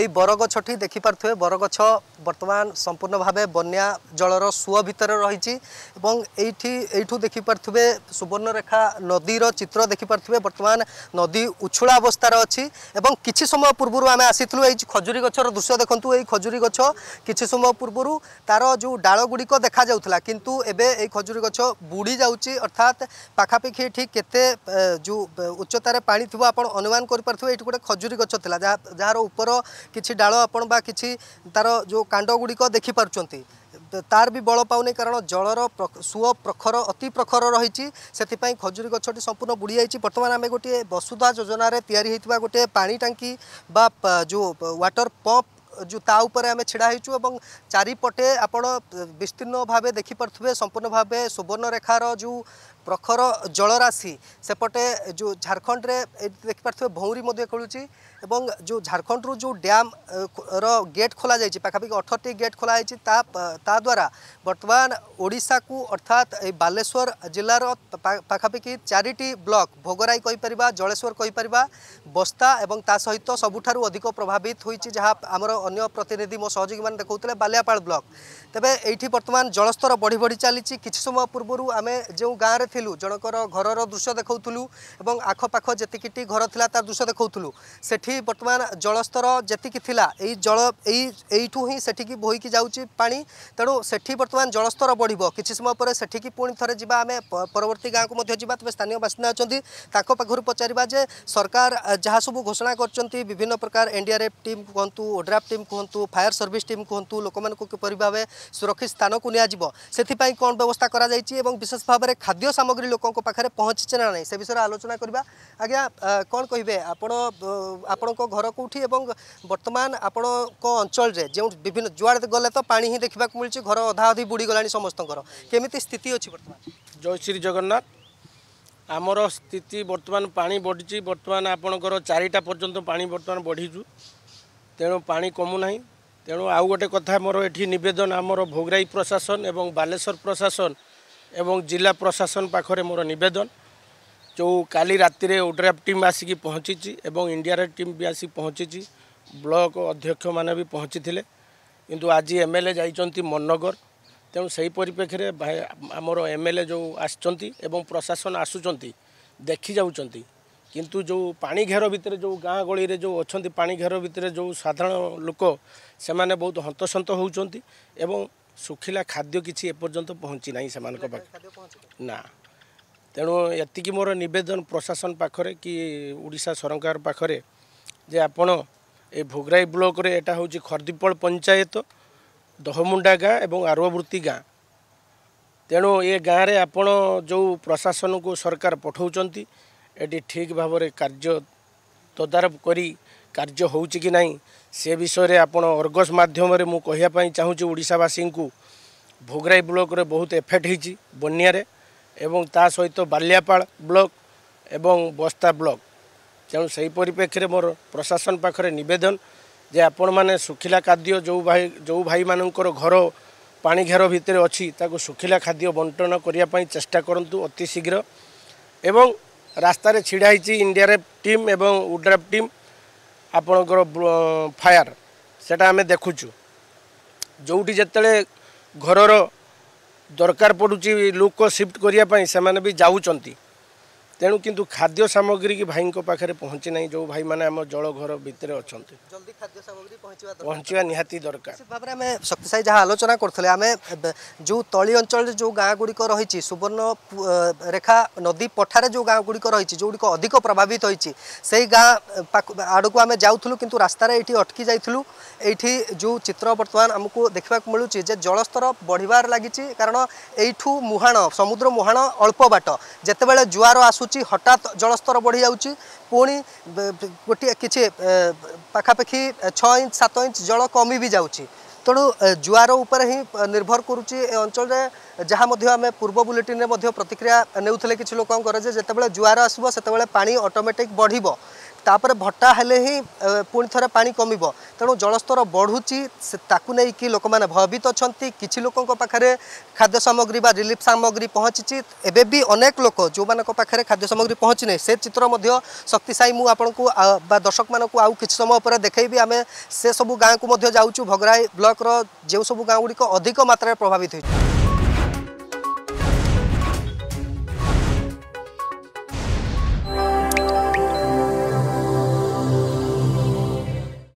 এই বরগছটি দেখিপারে বরগছ বর্তমান সম্পূর্ণ ভাবে বন্যা জলর সুয় ভিতরে রয়েছে এবং এইটি এইঠু দেখিপারে সুবর্ণরেখা নদীর চিত্র দেখিপারে বর্তমান নদী উছুড়া অবস্থার অছি এবং কিছু সময় পূর্ব আমি আসিলু এই খজুরি গছর দৃশ্য দেখুন এই খজুরি গছ কিছু সময় পূর্ব তার যে ডাড়গুড়ি দেখা যাওয়া কিন্তু এবে এই খজুরি গছ বুড়ি যাচ্ছি অর্থাৎ পাখাপাখি এটি কেতে যে উচ্চতার পাঁ থাকবে আপনার অনুমান করে পার্থে এইটি গোটে খজুরি গছ লা যার উপর କିଛି ଡାଳ ଆପଣ ବା କିଛି ତା'ର ଯେଉଁ କାଣ୍ଡଗୁଡ଼ିକ ଦେଖିପାରୁଛନ୍ତି ତାର ବି ବଳ ପାଉନି କାରଣ ଜଳର ସୁଅ ପ୍ରଖର ଅତି ପ୍ରଖର ରହିଛି ସେଥିପାଇଁ ଖଜୁରୀ ଗଛଟି ସମ୍ପୂର୍ଣ୍ଣ ବୁଡ଼ିଯାଇଛି ବର୍ତ୍ତମାନ ଆମେ ଗୋଟିଏ ବସୁଧା ଯୋଜନାରେ ତିଆରି ହୋଇଥିବା ଗୋଟିଏ ପାଣି ଟାଙ୍କି ବା ଯେଉଁ ୱାଟର ପମ୍ପ जो ताऊपर आम ढड़ा होचु और चारिपटे आपण विस्तीर्ण भाव देखिपे संपूर्ण भाव सुवर्णरेखार जो प्रखर जलराशि सेपटे जो झारखंड रे देखिपे भौरी खोलुची एवं जो झारखंड रु जो डैम रेट खोल जाइए पाखापाखि अठरटी गेट खोल ता बर्तमान ओडा को अर्थात बालेश्वर जिलार पाखापाखि चारिटी ब्लक भोगराई कहीपर जलेश्वर कहीपर बस्ता और सहित सबुठ अधिक प्रभावित हो आमर অন্য প্রতিনিধি মো সহযোগী মানে দেখুলে বালিয়াপাড় ব্লক তেমন এইটি বর্তমান জলস্তর বড়ি বড়ি চালিছি কিছু সময় পূর্বর আমি যে গাঁরে লু জনকর ঘরর দৃশ্য দেখুলু এবং আখপাখ যেতিকিটি ঘর লা তার দৃশ্য দেখুলু সেটি বর্তমান জলস্তর যেতিকি লা এই জল এই এইটু হি সেটিকি বহিকি যাচ্ছি পা তেমন সেটি বর্তমান জলস্তর বড়ব কিছু সময় পরে সেটিকি পুঁ থরে যা আমি পরবর্তী গাঁকু যা তবে স্থানীয় বাসিন্দা অনেক তাঁর পাখু পচারা যে সরকার যা সব ঘোষণা করছেন বিভিন্ন প্রকার এনডিআরএফ টিম কুহতু ওড্রাফ টিম কুহতু ফায়ার সর্ভিস টিম কুহতু লোক কিপর ভাবে সুরক্ষিত স্থানক নিয়াযিব সেপাই কম ব্যবস্থা করা যাই এবং বিশেষ ভাবে খাদ্য সামগ্রী লোক পাখে পৌঁছিছে না না সে বিষয়ে আলোচনা করা আজ্ঞা কম কে আপন আপনার ঘর কোটি এবং বর্তমান আপনার অঞ্চলের যে বিভিন্ন যুয়াড়ে গলে তো পা হি দেখা মিলছে ঘর অধা অধি বুড়িগলা সমস্ত কেমিতি স্থিতি অছি বর্তমান জয় শ্রী জগন্নাথ আমার স্থিতি বর্তমান পাঁচ বড়িছি বর্তমান আপনার চারিটা পর্যন্ত পাঁচ বর্তমান বড়িছু ତେଣୁ ପାଣି କମୁନାହିଁ ତେଣୁ ଆଉ ଗୋଟେ କଥା ମୋର ଏଠି ନିବେଦନ ଆମର ଭୋଗରାଇ ପ୍ରଶାସନ ଏବଂ ବାଲେଶ୍ୱର ପ୍ରଶାସନ ଏବଂ ଜିଲ୍ଲା ପ୍ରଶାସନ ପାଖରେ ମୋର ନିବେଦନ ଯେଉଁ କାଲି ରାତିରେ ଓଡ୍ରାଫ୍ ଟିମ୍ ଆସିକି ପହଞ୍ଚିଛି ଏବଂ ଇଣ୍ଡିଆର ଟିମ୍ ବି ଆସି ପହଞ୍ଚିଛି ବ୍ଲକ ଅଧ୍ୟକ୍ଷମାନେ ବି ପହଞ୍ଚିଥିଲେ କିନ୍ତୁ ଆଜି ଏମ୍ ଏଲ୍ ଏ ଯାଇଛନ୍ତି ମନନଗର ତେଣୁ ସେହି ପରିପ୍ରେକ୍ଷୀରେ ଆମର ଏମ୍ ଏଲ୍ ଏ ଯେଉଁ ଆସିଛନ୍ତି ଏବଂ ପ୍ରଶାସନ ଆସୁଛନ୍ତି ଦେଖି ଯାଉଛନ୍ତି କିନ୍ତୁ ଯେଉଁ ପାଣି ଘେର ଭିତରେ ଯେଉଁ ଗାଁ ଗହଳିରେ ଯେଉଁ ଅଛନ୍ତି ପାଣି ଘେର ଭିତରେ ଯେଉଁ ସାଧାରଣ ଲୋକ ସେମାନେ ବହୁତ ହନ୍ତସନ୍ତ ହେଉଛନ୍ତି ଏବଂ ଶୁଖିଲା ଖାଦ୍ୟ କିଛି ଏପର୍ଯ୍ୟନ୍ତ ପହଞ୍ଚି ନାହିଁ ସେମାନଙ୍କ ପାଖରେ ନା ତେଣୁ ଏତିକି ମୋର ନିବେଦନ ପ୍ରଶାସନ ପାଖରେ କି ଓଡ଼ିଶା ସରକାର ପାଖରେ ଯେ ଆପଣ ଏ ଭୋଗରାଇ ବ୍ଲକରେ ଏଇଟା ହେଉଛି ଖର୍ଦ୍ଦିପଳ ପଞ୍ଚାୟତ ଦହମୁଣ୍ଡା ଗାଁ ଏବଂ ଆରବୃତ୍ତି ଗାଁ ତେଣୁ ଏ ଗାଁରେ ଆପଣ ଯେଉଁ ପ୍ରଶାସନକୁ ସରକାର ପଠାଉଛନ୍ତି এটি ঠিক ভাবে কার্য তদারখ করে কার্য হচ্ছে কি না সে বিষয়ে আপনার অর্গস মাধ্যমে মু কহিপাই চাহুছি ওড়শাবাসী ভোগরাই ব্লকরে বহুত এফেক্ট হয়েছি বন্যার এবং তা সহিত বাল্যাপাল ব্লক এবং বস্তা ব্লক তেমন সেই পরিপ্রেক্ষীরে মোর প্রশাসন পাখে নিবেদন যে আপন মানে শুখিলা খাদ্য যে ভাই যে ভাই ঘর পাণি ঘের ভিতরে অ শুখিলা খাদ্য বন্টন করা চেষ্টা করতু অতি শীঘ্র এবং রাস্তায় ছিড়া হয়েছি ইন্ডিয়ারেফ টিম এবং উড্রাফ টিম আপনার ফায়ার সেটা আমি দেখুছু ଯେଉଁଠି ଯେତେବେଳେ ଘରର ଦରକାର ପଡ଼ୁଛି ଲୋକ ସିଫ୍ଟ କରିବା ପାଇଁ ସେମାନେ ବି ଯାଉଛନ୍ତି ତେଣୁ କିନ୍ତୁ ଖାଦ୍ୟ ସାମଗ୍ରୀ କି ଭାଇଙ୍କ ପାଖରେ ପହଞ୍ଚି ନାହିଁ ଯେଉଁ ଭାଇମାନେ ଆମ ଜଳଘର ଭିତରେ ଅଛନ୍ତି ପହଞ୍ଚିବା ନିହାତି ଦରକାର ଭାବରେ ଆମେ ଶକ୍ତିଶାଳୀ ଯାହା ଆଲୋଚନା କରୁଥିଲେ ଆମେ ଯେଉଁ ତଳି ଅଞ୍ଚଳରେ ଯେଉଁ ଗାଁ ଗୁଡ଼ିକ ରହିଛି ସୁବର୍ଣ୍ଣ ରେଖା ନଦୀ ପଠାରେ ଯେଉଁ ଗାଁ ଗୁଡ଼ିକ ରହିଛି ଯେଉଁଗୁଡ଼ିକ ଅଧିକ ପ୍ରଭାବିତ ହୋଇଛି ସେଇ ଗାଁ ଆଡ଼କୁ ଆମେ ଯାଉଥିଲୁ କିନ୍ତୁ ରାସ୍ତାରେ ଏଇଠି ଅଟକି ଯାଇଥିଲୁ ଏଇଠି ଯେଉଁ ଚିତ୍ର ବର୍ତ୍ତମାନ ଆମକୁ ଦେଖିବାକୁ ମିଳୁଛି ଯେ ଜଳସ୍ତର ବଢ଼ିବାର ଲାଗିଛି କାରଣ ଏଇଠୁ ମୁହାଣ ସମୁଦ୍ର ମୁହାଣ ଅଳ୍ପ ବାଟ ଯେତେବେଳେ ଜୁଆର ଆସୁ ହେଉଛି ହଠାତ୍ ଜଳସ୍ତର ବଢ଼ିଯାଉଛି ପୁଣି ଗୋଟିଏ କିଛି ପାଖାପାଖି ଛଅ ଇଞ୍ଚ ସାତ ଇଞ୍ଚ ଜଳ କମି ବି ଯାଉଛି ତେଣୁ ଜୁଆର ଉପରେ ହିଁ ନିର୍ଭର କରୁଛି ଏ ଅଞ୍ଚଳରେ ଯାହା ମଧ୍ୟ ଆମେ ପୂର୍ବ ବୁଲେଟିନ୍ରେ ମଧ୍ୟ ପ୍ରତିକ୍ରିୟା ନେଉଥିଲେ କିଛି ଲୋକଙ୍କର ଯେ ଯେତେବେଳେ ଜୁଆର ଆସିବ ସେତେବେଳେ ପାଣି ଅଟୋମେଟିକ୍ ବଢ଼ିବ ତାପରେ ଭଟ୍ଟା ହେଲେ ହିଁ ପୁଣି ଥରେ ପାଣି କମିବ ତେଣୁ ଜଳସ୍ତର ବଢ଼ୁଛି ତାକୁ ନେଇକି ଲୋକମାନେ ଭୟଭୀତ ଅଛନ୍ତି କିଛି ଲୋକଙ୍କ ପାଖରେ ଖାଦ୍ୟ ସାମଗ୍ରୀ ବା ରିଲିଫ୍ ସାମଗ୍ରୀ ପହଞ୍ଚିଛି ଏବେ ବି ଅନେକ ଲୋକ ଯେଉଁମାନଙ୍କ ପାଖରେ ଖାଦ୍ୟ ସାମଗ୍ରୀ ପହଞ୍ଚିନି ସେ ଚିତ୍ର ମଧ୍ୟ ଶକ୍ତିସାଇ ମୁଁ ଆପଣଙ୍କୁ ବା ଦର୍ଶକମାନଙ୍କୁ ଆଉ କିଛି ସମୟ ପରେ ଦେଖେଇବି ଆମେ ସେସବୁ ଗାଁକୁ ମଧ୍ୟ ଯାଉଛୁ ଭଗରାଇ ବ୍ଲକର ଯେଉଁ ସବୁ ଗାଁ ଗୁଡ଼ିକ ଅଧିକ ମାତ୍ରାରେ ପ୍ରଭାବିତ ହୋଇଛି